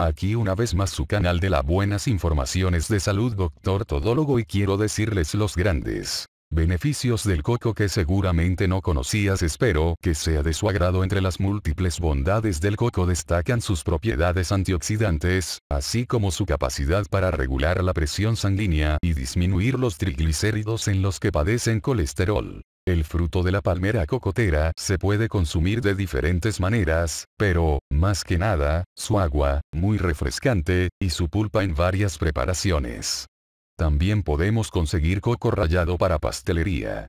Aquí una vez más su canal de las buenas informaciones de salud doctor todólogo y quiero decirles los grandes beneficios del coco que seguramente no conocías espero que sea de su agrado entre las múltiples bondades del coco destacan sus propiedades antioxidantes, así como su capacidad para regular la presión sanguínea y disminuir los triglicéridos en los que padecen colesterol. El fruto de la palmera cocotera se puede consumir de diferentes maneras, pero, más que nada, su agua, muy refrescante, y su pulpa en varias preparaciones. También podemos conseguir coco rallado para pastelería.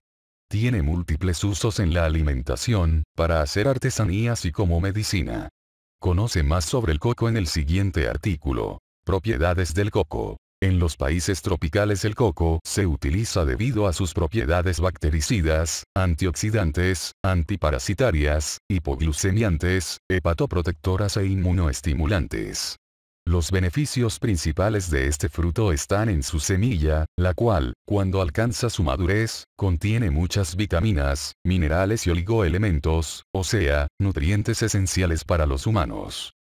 Tiene múltiples usos en la alimentación, para hacer artesanías y como medicina. Conoce más sobre el coco en el siguiente artículo. Propiedades del coco. En los países tropicales el coco se utiliza debido a sus propiedades bactericidas, antioxidantes, antiparasitarias, hipoglucemiantes, hepatoprotectoras e inmunoestimulantes. Los beneficios principales de este fruto están en su semilla, la cual, cuando alcanza su madurez, contiene muchas vitaminas, minerales y oligoelementos, o sea, nutrientes esenciales para los humanos.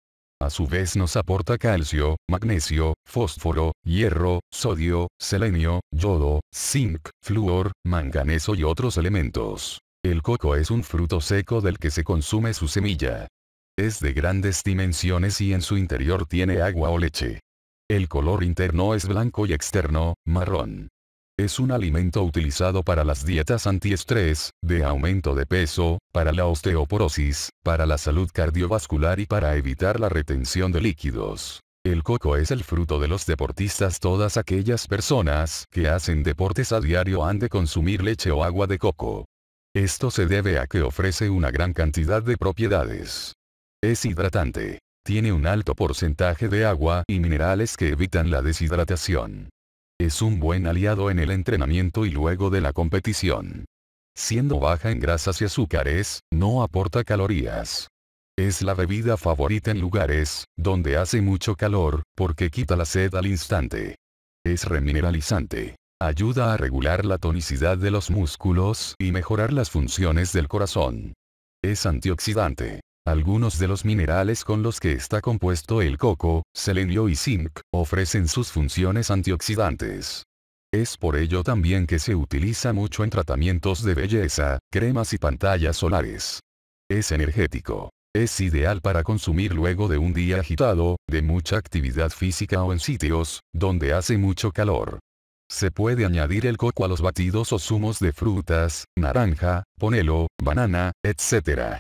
A su vez nos aporta calcio, magnesio, fósforo, hierro, sodio, selenio, yodo, zinc, flúor, manganeso y otros elementos. El coco es un fruto seco del que se consume su semilla. Es de grandes dimensiones y en su interior tiene agua o leche. El color interno es blanco y externo, marrón. Es un alimento utilizado para las dietas antiestrés, de aumento de peso, para la osteoporosis, para la salud cardiovascular y para evitar la retención de líquidos. El coco es el fruto de los deportistas. Todas aquellas personas que hacen deportes a diario han de consumir leche o agua de coco. Esto se debe a que ofrece una gran cantidad de propiedades. Es hidratante. Tiene un alto porcentaje de agua y minerales que evitan la deshidratación. Es un buen aliado en el entrenamiento y luego de la competición. Siendo baja en grasas y azúcares, no aporta calorías. Es la bebida favorita en lugares donde hace mucho calor, porque quita la sed al instante. Es remineralizante. Ayuda a regular la tonicidad de los músculos y mejorar las funciones del corazón. Es antioxidante. Algunos de los minerales con los que está compuesto el coco, selenio y zinc, ofrecen sus funciones antioxidantes. Es por ello también que se utiliza mucho en tratamientos de belleza, cremas y pantallas solares. Es energético. Es ideal para consumir luego de un día agitado, de mucha actividad física o en sitios, donde hace mucho calor. Se puede añadir el coco a los batidos o zumos de frutas, naranja, ponelo, banana, etc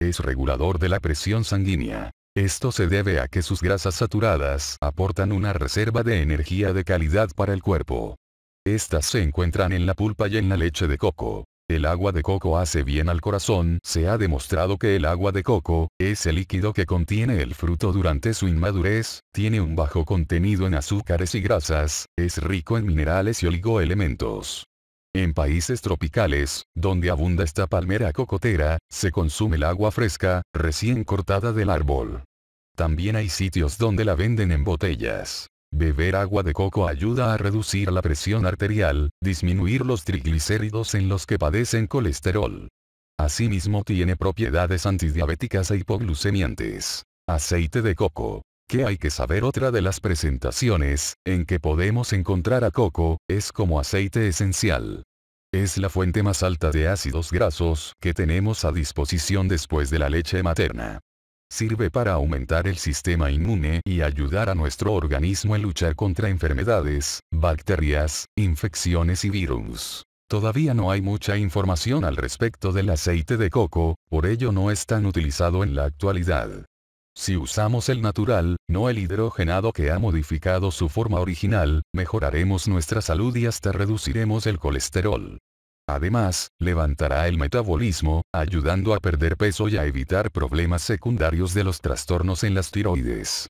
es regulador de la presión sanguínea. Esto se debe a que sus grasas saturadas aportan una reserva de energía de calidad para el cuerpo. Estas se encuentran en la pulpa y en la leche de coco. El agua de coco hace bien al corazón, se ha demostrado que el agua de coco, es el líquido que contiene el fruto durante su inmadurez, tiene un bajo contenido en azúcares y grasas, es rico en minerales y oligoelementos. En países tropicales, donde abunda esta palmera cocotera, se consume el agua fresca, recién cortada del árbol. También hay sitios donde la venden en botellas. Beber agua de coco ayuda a reducir la presión arterial, disminuir los triglicéridos en los que padecen colesterol. Asimismo tiene propiedades antidiabéticas e hipoglucemiantes. Aceite de coco. ¿Qué hay que saber otra de las presentaciones, en que podemos encontrar a coco, es como aceite esencial. Es la fuente más alta de ácidos grasos que tenemos a disposición después de la leche materna. Sirve para aumentar el sistema inmune y ayudar a nuestro organismo en luchar contra enfermedades, bacterias, infecciones y virus. Todavía no hay mucha información al respecto del aceite de coco, por ello no es tan utilizado en la actualidad. Si usamos el natural, no el hidrogenado que ha modificado su forma original, mejoraremos nuestra salud y hasta reduciremos el colesterol. Además, levantará el metabolismo, ayudando a perder peso y a evitar problemas secundarios de los trastornos en las tiroides.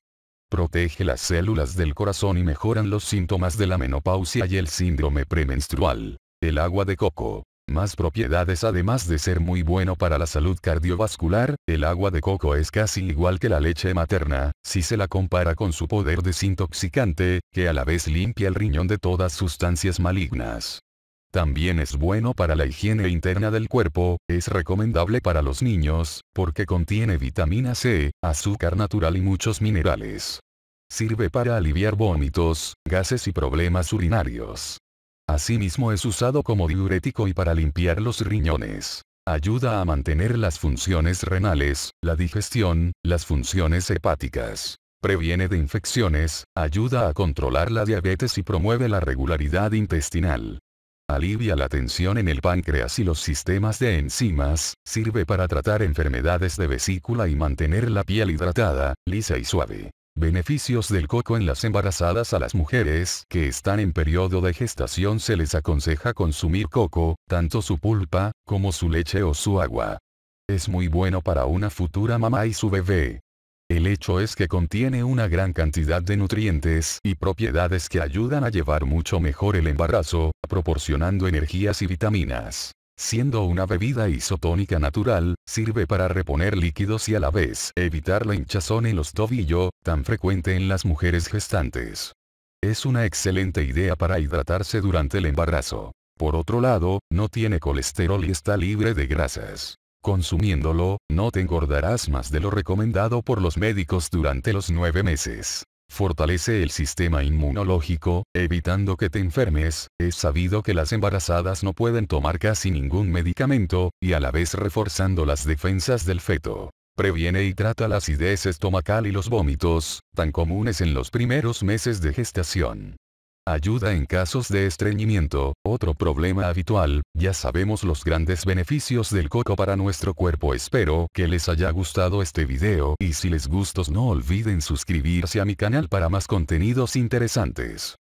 Protege las células del corazón y mejoran los síntomas de la menopausia y el síndrome premenstrual. El agua de coco más propiedades además de ser muy bueno para la salud cardiovascular, el agua de coco es casi igual que la leche materna, si se la compara con su poder desintoxicante, que a la vez limpia el riñón de todas sustancias malignas. También es bueno para la higiene interna del cuerpo, es recomendable para los niños, porque contiene vitamina C, azúcar natural y muchos minerales. Sirve para aliviar vómitos, gases y problemas urinarios. Asimismo es usado como diurético y para limpiar los riñones. Ayuda a mantener las funciones renales, la digestión, las funciones hepáticas. Previene de infecciones, ayuda a controlar la diabetes y promueve la regularidad intestinal. Alivia la tensión en el páncreas y los sistemas de enzimas, sirve para tratar enfermedades de vesícula y mantener la piel hidratada, lisa y suave. Beneficios del coco en las embarazadas a las mujeres que están en periodo de gestación se les aconseja consumir coco, tanto su pulpa, como su leche o su agua. Es muy bueno para una futura mamá y su bebé. El hecho es que contiene una gran cantidad de nutrientes y propiedades que ayudan a llevar mucho mejor el embarazo, proporcionando energías y vitaminas. Siendo una bebida isotónica natural, sirve para reponer líquidos y a la vez evitar la hinchazón en los tobillos, tan frecuente en las mujeres gestantes. Es una excelente idea para hidratarse durante el embarazo. Por otro lado, no tiene colesterol y está libre de grasas. Consumiéndolo, no te engordarás más de lo recomendado por los médicos durante los nueve meses. Fortalece el sistema inmunológico, evitando que te enfermes, es sabido que las embarazadas no pueden tomar casi ningún medicamento, y a la vez reforzando las defensas del feto. Previene y trata la acidez estomacal y los vómitos, tan comunes en los primeros meses de gestación. Ayuda en casos de estreñimiento, otro problema habitual, ya sabemos los grandes beneficios del coco para nuestro cuerpo espero que les haya gustado este video y si les gustó no olviden suscribirse a mi canal para más contenidos interesantes.